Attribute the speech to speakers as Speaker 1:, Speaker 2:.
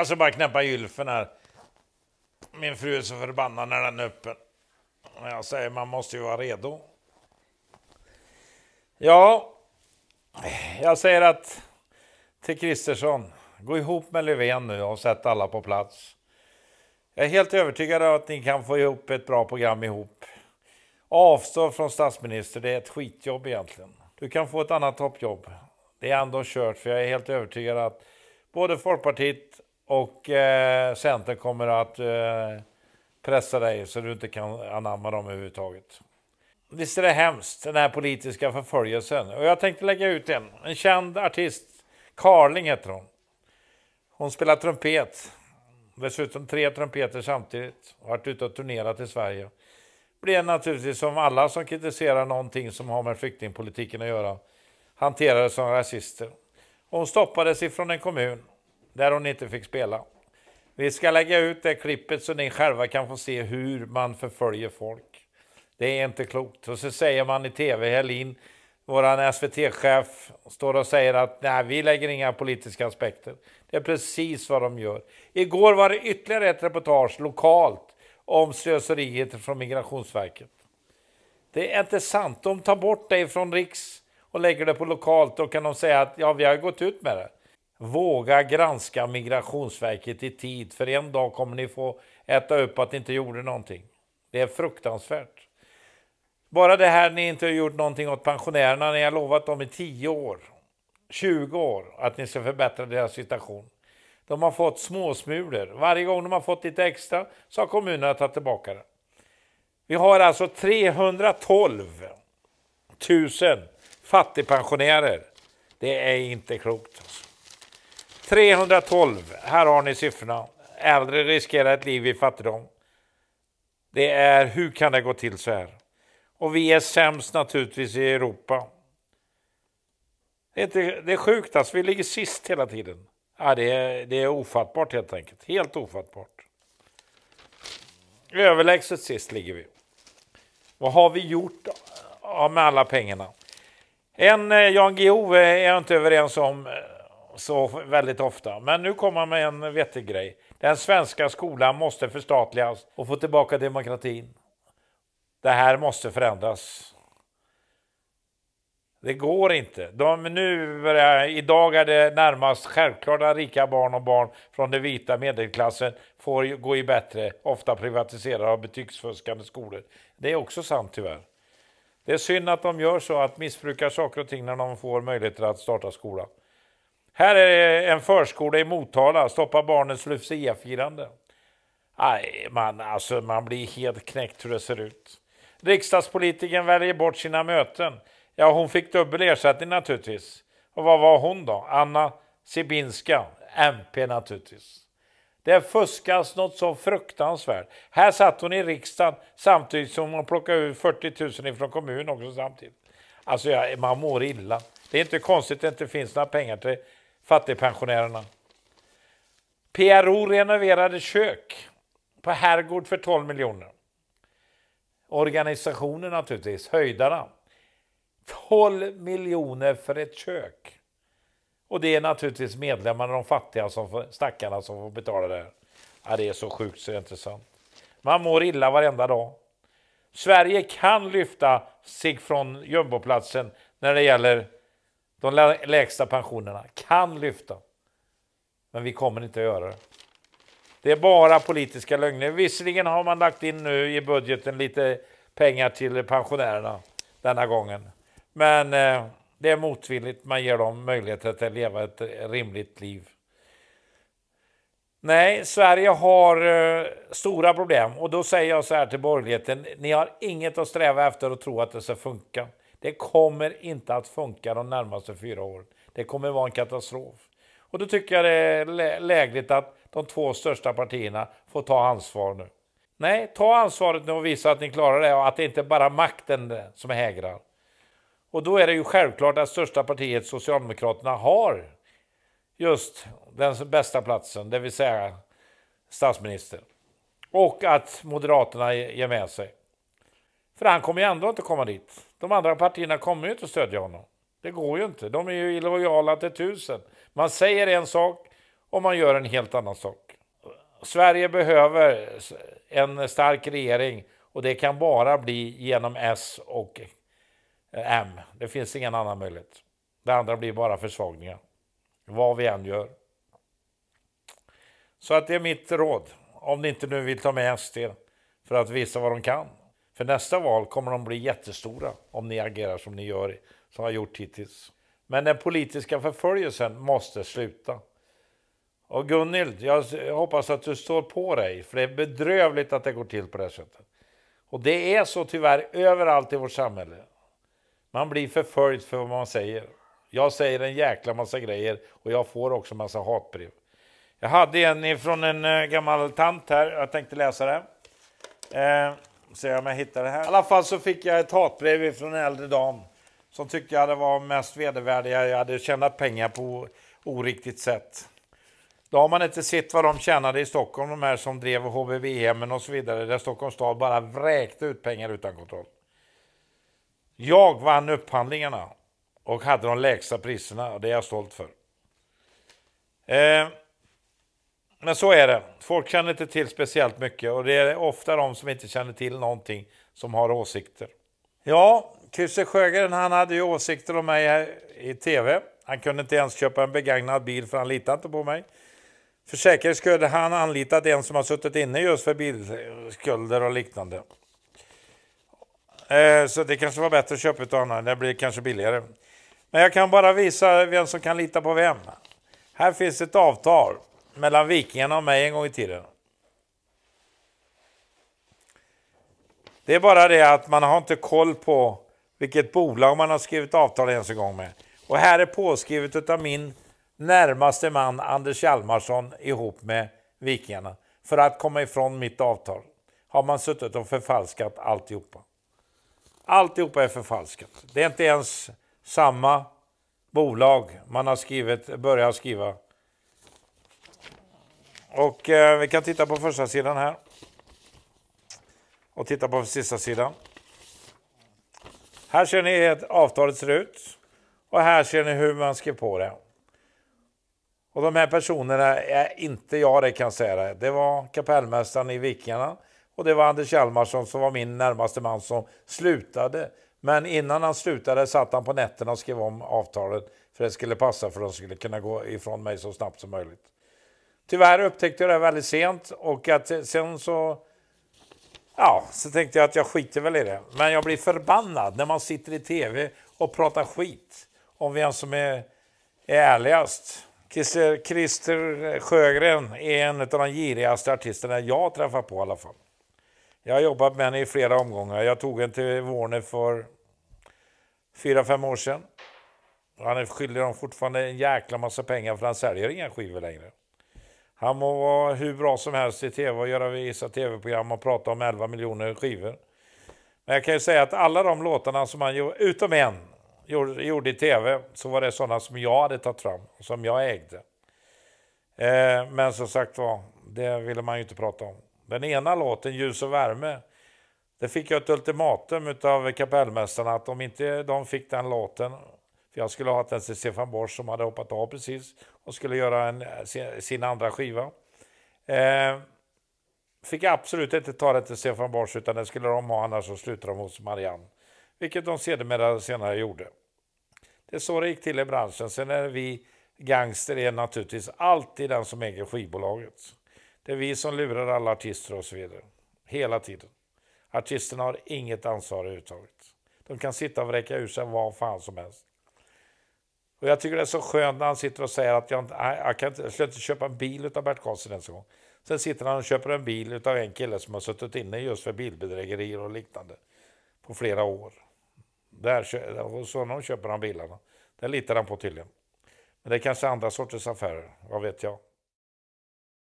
Speaker 1: Alltså bara knäppa gylfen här. Min fru är så förbannad när den är öppen. Jag säger, man måste ju vara redo. Ja, jag säger att till Kristersson, gå ihop med Löfven nu och sätt alla på plats. Jag är helt övertygad om att ni kan få ihop ett bra program ihop. Avstå från statsminister, det är ett skitjobb egentligen. Du kan få ett annat toppjobb. Det är ändå kört, för jag är helt övertygad att både Folkpartiet och eh, Centern kommer att eh, pressa dig så du inte kan anamma dem överhuvudtaget. Visst är det hemskt, den här politiska förföljelsen. Och jag tänkte lägga ut en. En känd artist, Carling heter hon. Hon spelar trumpet. Dessutom tre trumpeter samtidigt. och Har varit ute och turnerat i Sverige. Blir naturligtvis som alla som kritiserar någonting som har med flyktingpolitiken att göra hanterades som rasister. Hon stoppades ifrån en kommun där hon inte fick spela. Vi ska lägga ut det klippet så ni själva kan få se hur man förföljer folk. Det är inte klokt. Och så säger man i tv, Helin, vår SVT-chef, står och säger att nej, vi lägger inga politiska aspekter. Det är precis vad de gör. Igår var det ytterligare ett reportage lokalt om slöseriet från Migrationsverket. Det är inte sant. De tar bort det från riks och lägger det på lokalt. Då kan de säga att ja, vi har gått ut med det. Våga granska Migrationsverket i tid, för en dag kommer ni få äta upp att ni inte gjorde någonting. Det är fruktansvärt. Bara det här ni inte har gjort någonting åt pensionärerna, ni har lovat dem i 10 år, 20 år, att ni ska förbättra deras situation. De har fått småsmulor. Varje gång de har fått lite extra så har kommunerna tagit tillbaka det. Vi har alltså 312 000 fattigpensionärer. Det är inte klokt. Alltså. 312. Här har ni siffrorna. Äldre riskerar ett liv i fattigdom. Det är hur kan det gå till så här? Och vi är sämst naturligtvis i Europa. Det är, inte, det är sjukt alltså. Vi ligger sist hela tiden. Ja, det, är, det är ofattbart helt enkelt. Helt ofattbart. Överlägset sist ligger vi. Vad har vi gjort med alla pengarna? En eh, Jan Guillou eh, är jag inte överens om eh, så väldigt ofta. Men nu kommer man med en vettig grej. Den svenska skolan måste förstatligas och få tillbaka demokratin. Det här måste förändras. Det går inte. De nu börjar, idag är det närmast självklart att rika barn och barn från den vita medelklassen får gå i bättre, ofta privatiserade och betygsfuskande skolor. Det är också sant tyvärr. Det är synd att de gör så, att missbrukar saker och ting när de får möjligheter att starta skolan. Här är en förskola i Motala, stoppa barnens Lucia-firande. man, alltså, man blir helt knäckt hur det ser ut. Riksdagspolitiken väljer bort sina möten. Ja, hon fick dubbel ersättning naturligtvis. Och vad var hon då? Anna Sibinska, MP naturligtvis. Det fuskas något så fruktansvärt. Här satt hon i riksdagen samtidigt som hon plockade ut 40 000 från kommunen också samtidigt. Alltså, ja, man mår illa. Det är inte konstigt att det inte finns några pengar till fattigpensionärerna. PRO renoverade kök på herrgård för 12 miljoner. Organisationen naturligtvis, Höjdarna. 12 miljoner för ett kök. Och det är naturligtvis medlemmarna, de fattiga som får, stackarna som får betala det Ja, det är så sjukt så det är inte sant. Man mår illa varenda dag. Sverige kan lyfta sig från jumboplatsen när det gäller de lägsta pensionerna kan lyfta. Men vi kommer inte att göra det. Det är bara politiska lögner. Visserligen har man lagt in nu i budgeten lite pengar till pensionärerna denna gången. Men eh, det är motvilligt. Man ger dem möjlighet att leva ett rimligt liv. Nej, Sverige har eh, stora problem och då säger jag så här till borgerligheten. Ni har inget att sträva efter och tro att det ska funka. Det kommer inte att funka de närmaste fyra åren. Det kommer vara en katastrof. Och då tycker jag det är lägligt att de två största partierna får ta ansvar nu. Nej, ta ansvaret nu och visa att ni klarar det och att det inte bara är makten som hägrar. Och då är det ju självklart att största partiet, Socialdemokraterna, har just den bästa platsen, det vill säga statsminister. Och att Moderaterna ger med sig. För han kommer ju ändå inte komma dit. De andra partierna kommer ju inte att stödja honom. Det går ju inte. De är ju illojala till tusen. Man säger en sak och man gör en helt annan sak. Sverige behöver en stark regering och det kan bara bli genom S och M. Det finns ingen annan möjlighet. Det andra blir bara försvagningar, vad vi än gör. Så att det är mitt råd, om ni inte nu vill ta med SD för att visa vad de kan. För nästa val kommer de bli jättestora om ni agerar som ni gör, som har gjort hittills. Men den politiska förföljelsen måste sluta. Och Gunnhild, jag hoppas att du står på dig, för det är bedrövligt att det går till på det här sättet. Och det är så tyvärr överallt i vårt samhälle. Man blir förföljd för vad man säger. Jag säger en jäkla massa grejer och jag får också massa hatbrev. Jag hade en från en eh, gammal tant här, jag tänkte läsa det. Eh se om jag hittar det här. I alla fall så fick jag ett hatbrev från en äldre dam som tyckte jag det var mest vedervärdiga. Jag hade tjänat pengar på oriktigt sätt. Då har man inte sett vad de tjänade i Stockholm, de här som drev HVB-hemmen och så vidare, där Stockholms stad bara vräkte ut pengar utan kontroll. Jag vann upphandlingarna och hade de lägsta priserna och det är jag stolt för. Eh, men så är det. Folk känner inte till speciellt mycket och det är ofta de som inte känner till någonting som har åsikter. Ja, Christer Sjögren han hade ju åsikter om mig i tv. Han kunde inte ens köpa en begagnad bil för han litade inte på mig. För säkerhets skull hade han anlitat en som har suttit inne just för bilskulder och liknande. Eh, så det kanske var bättre att köpa utav honom. Det blir kanske billigare. Men jag kan bara visa vem som kan lita på vem. Här finns ett avtal mellan Vikingarna och mig en gång i tiden. Det är bara det att man har inte koll på vilket bolag man har skrivit avtal ens en gång med. Och här är påskrivet av min närmaste man Anders Hjalmarsson ihop med Vikingarna för att komma ifrån mitt avtal. Har man suttit och förfalskat alltihopa. Alltihopa är förfalskat. Det är inte ens samma bolag man har skrivit, börjat skriva och eh, vi kan titta på första sidan här. Och titta på sista sidan. Här ser ni hur avtalet ser ut. Och här ser ni hur man skrev på det. Och de här personerna är inte jag, det kan jag säga. Det, det var kapellmästaren i Vikingarna och det var Anders Hjalmarsson som var min närmaste man som slutade. Men innan han slutade satt han på nätterna och skrev om avtalet för det skulle passa för de skulle kunna gå ifrån mig så snabbt som möjligt. Tyvärr upptäckte jag det väldigt sent och att sen så... Ja, så tänkte jag att jag skiter väl i det. Men jag blir förbannad när man sitter i tv och pratar skit om vem som är, är ärligast. Christer, Christer Sjögren är en av de girigaste artisterna jag träffat på i alla fall. Jag har jobbat med henne i flera omgångar. Jag tog henne till Warner för fyra, fem år sedan. Han är skyldig dem fortfarande en jäkla massa pengar för han säljer inga skivor längre. Han må vara hur bra som helst i tv och göra vissa tv-program och prata om 11 miljoner skivor. Men jag kan ju säga att alla de låtarna som han gjorde, utom en, gjorde i tv, så var det sådana som jag hade tagit fram, som jag ägde. Eh, men som sagt var, det ville man ju inte prata om. Den ena låten, Ljus och värme, det fick jag ett ultimatum av kapellmästarna att om inte de fick den låten för jag skulle ha haft hatat Stefan Bors som hade hoppat av precis och skulle göra en, sin andra skiva. Eh, fick absolut inte ta det till Stefan Bors utan det skulle de ha annars så slutar de hos Marianne. Vilket de sedermera senare gjorde. Det är så det gick till i branschen. Sen är vi gangster är naturligtvis alltid den som äger skivbolaget. Det är vi som lurar alla artister och så vidare. Hela tiden. Artisterna har inget ansvar överhuvudtaget. De kan sitta och vräka ur sig vad fan som helst. Och jag tycker det är så skönt när han sitter och säger att jag, inte, jag kan inte, jag inte köpa en bil av Bert Karlsson ens en gång. Sen sitter han och köper en bil av en kille som har suttit inne just för bilbedrägerier och liknande på flera år. Där, hos honom köper han bilarna. Det litar han på tydligen. Men det är kanske andra sorters affärer, vad vet jag.